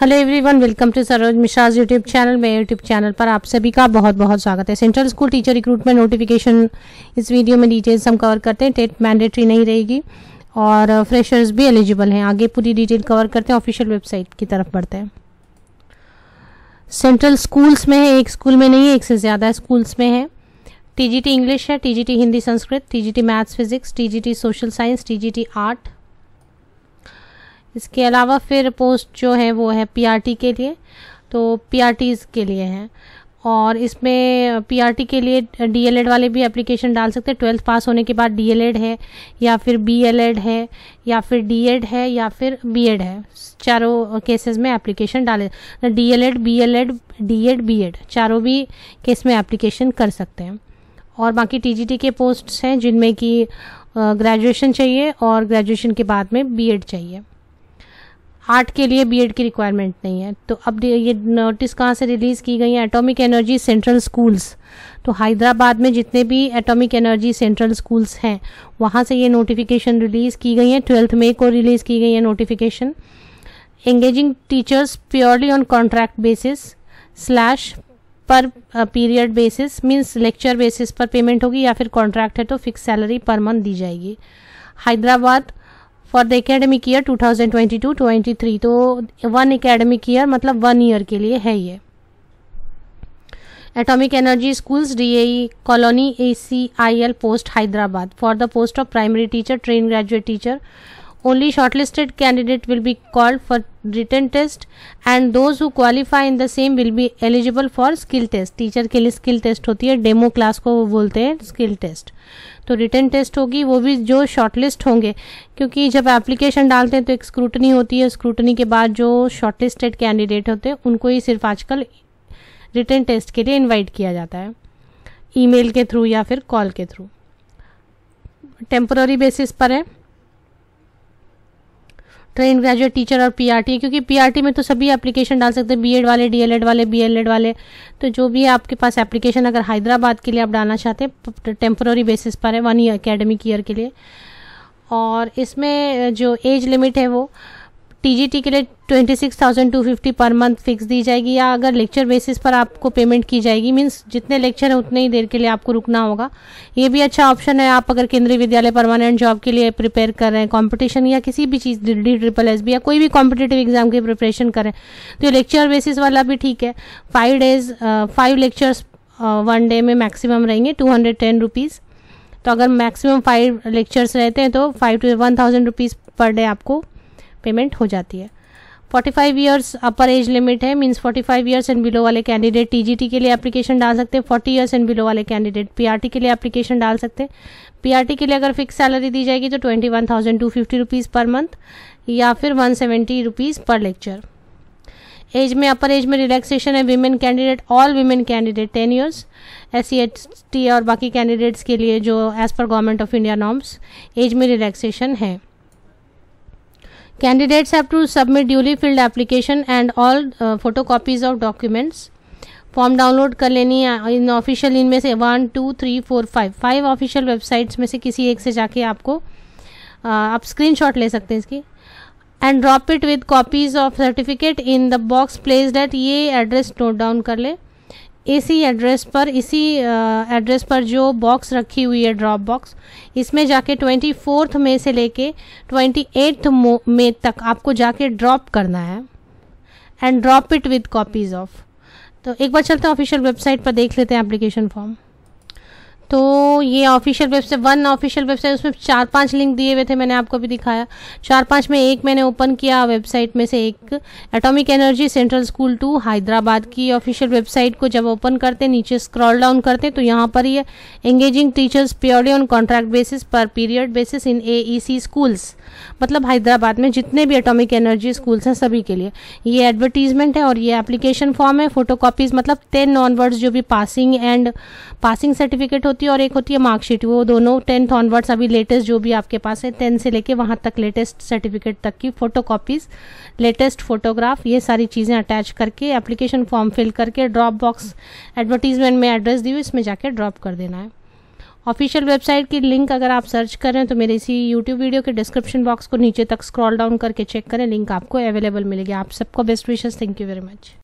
hello everyone welcome to Saroj Mishra's YouTube channel मेरे YouTube channel पर आप सभी का बहुत बहुत स्वागत है central school teacher recruitment notification इस वीडियो में डिटेल्स हम कवर करते हैं टेट मैंडेटरी नहीं रहेगी और फ्रेशर्स भी एलिजिबल हैं आगे पूरी डिटेल कवर करते हैं ऑफिशियल वेबसाइट की तरफ बढ़ते हैं सेंट्रल स्कूल्स में है एक स्कूल में नहीं है एक से ज़्यादा स्कूल्स में है टीजीटी इंग्लिश है T Hindi Sanskrit TGT maths physics T social science TGT art इसके अलावा फिर पोस्ट जो है वो है पीआरटी के लिए तो पीआरटीज़ के लिए है और इसमें पीआरटी के लिए डीएलएड वाले भी एप्लीकेशन डाल सकते हैं ट्वेल्थ पास होने के बाद डीएलएड है या फिर बीएलएड है या फिर डीएड है या फिर बीएड है चारों केसेस में एप्लीकेशन डाले डीएलएड बीएलएड डीएड बीएड चारों भी केस में एप्लीकेशन कर सकते हैं और बाकी टीजीटी के पोस्ट्स हैं जिनमें कि ग्रेजुएशन चाहिए और ग्रेजुएशन के बाद में बीएड चाहिए आर्ट के लिए बीएड की रिक्वायरमेंट नहीं है तो अब ये नोटिस कहाँ से रिलीज़ की गई है एटॉमिक एनर्जी सेंट्रल स्कूल्स तो हैदराबाद में जितने भी एटॉमिक एनर्जी सेंट्रल स्कूल्स हैं वहाँ से ये नोटिफिकेशन रिलीज़ की गई है ट्वेल्थ मई को रिलीज़ की गई है notification engaging teachers purely on contract basis slash per period basis means lecture basis पर पेमेंट होगी या फिर कॉन्ट्रैक्ट है तो फिक्स सैलरी पर मंथ दी जाएगी Hyderabad for the academic year 2022-23 तो वन एकेडमिक ईयर मतलब वन ईयर के लिए है ये atomic energy schools DAE colony ACIL post Hyderabad for the post of primary teacher train graduate teacher only shortlisted candidate will be called for written test and those who qualify in the same will be eligible for skill test teacher के लिए skill test होती है demo class को वो बोलते हैं skill test तो return test होगी वो भी जो शॉर्टलिस्ट होंगे क्योंकि जब एप्लीकेशन डालते हैं तो एक स्क्रूटनी होती है स्क्रूटनी के बाद जो शॉर्टलिस्टेड कैंडिडेट होते हैं उनको ही सिर्फ आजकल रिटर्न टेस्ट के लिए इन्वाइट किया जाता है ईमेल के थ्रू या फिर कॉल के थ्रू टेम्प्ररी बेसिस पर है ट्रेन ग्रेजुएट टीचर और पीआरटी क्योंकि पीआरटी में तो सभी एप्लीकेशन डाल सकते हैं बीएड वाले डीएलएड वाले बीएलएड वाले तो जो भी है आपके पास एप्लीकेशन अगर हैदराबाद के लिए आप डालना चाहते हैं टेम्प्रोरी बेसिस पर है वन ईयर अकेडमिक ईयर के लिए और इसमें जो एज लिमिट है वो टीजीटी के लिए twenty six thousand two fifty per month fix दी जाएगी या अगर लेक्चर बेसिस पर आपको पेमेंट की जाएगी मीन्स जितने लेक्चर हैं उतने ही देर के लिए आपको रुकना होगा ये भी अच्छा ऑप्शन है आप अगर केंद्रीय विद्यालय परमानेंट जॉब के लिए प्रिपेयर कर रहे हैं कॉम्पिटिशन या किसी भी चीज़ डी ट्रिपल एस या कोई भी कॉम्पिटेटिव एग्जाम की प्रिपरेशन करें तो ये लेक्चर बेसिस वाला भी ठीक है five days five lectures one day में मैक्सिमम रहेंगे टू हंड्रेड टेन रुपीज़ तो अगर मैक्सिमम फाइव लेक्चर्स रहते हैं तो five to one thousand rupees per day आपको पेमेंट हो जाती है 45 five years upper age limit है means 45 five years and below वाले कैंडिडेट टीजीटी के लिए एप्लीकेशन डाल सकते हैं 40 ईयर्स एंड बिलो वाले कैंडिडेट पीआरटी के लिए एप्लीकेशन डाल सकते हैं पीआरटी के लिए अगर फिक्स सैलरी दी जाएगी तो twenty one thousand two fifty rupees per month या फिर one seventy rupees per lecture age में अपर एज में रिलैक्सेशन है women candidate all women candidate ten years S C और बाकी कैंडिडेट्स के लिए जो as per government of India norms age में रिलैक्सेशन है candidates have to submit duly filled application and all photo copies of documents form download कर लेनी है इन ऑफिशियल इनमें से one two three four five five official websites में से किसी एक से जाके आपको आ, आप शॉट ले सकते हैं इसकी and drop it with copies of certificate in the box placed at ये एड्रेस नोट डाउन कर ले इसी एड्रेस पर इसी एड्रेस पर जो बॉक्स रखी हुई है ड्रॉप बॉक्स इसमें जाके ट्वेंटी फोर्थ में से लेके ट्वेंटी एट्थ मे तक आपको जाके ड्रॉप करना है and drop it with copies of तो एक बार चलते हैं ऑफिशियल वेबसाइट पर देख लेते हैं एप्लीकेशन फॉर्म तो ये official website one official website उसमें चार पांच लिंक दिए हुए थे मैंने आपको भी दिखाया चार पांच में एक मैंने ओपन किया वेबसाइट में से एक atomic energy central school two Hyderabad की ऑफिशियल वेबसाइट को जब ओपन करते नीचे स्क्रॉल डाउन करते तो यहाँ पर ये engaging teachers purely on contract basis per period basis in a schools मतलब हैदराबाद में जितने भी एटोमिक एनर्जी स्कूल्स हैं सभी के लिए ये एडवर्टीजमेंट है और ये एप्लीकेशन फॉर्म है फोटो मतलब टेन ऑनवर्ड्स जो भी पासिंग एंड पासिंग सर्टिफिकेट होती है और एक होती है मार्कशीट वो दोनों टेंथ ऑनवर्ड्स अभी लेटेस्ट जो भी आपके पास है टेंथ से लेके वहाँ तक लेटेस्ट सर्टिफिकेट तक की फ़ोटो कॉपीज़ लेटेस्ट फोटोग्राफ ये सारी चीज़ें अटैच करके एप्लीकेशन फॉर्म फिल करके ड्रॉप बॉक्स एडवर्टीजमेंट में एड्रेस दी हुई इसमें जाके ड्रॉप कर देना है ऑफिशियल वेबसाइट की लिंक अगर आप सर्च करें तो मेरे इसी यूट्यूब वीडियो के डिस्क्रिप्शन बॉक्स को नीचे तक स्क्रॉल डाउन करके चेक करें लिंक आपको अवेलेबल मिलेगी आप सबको best wishes thank you very much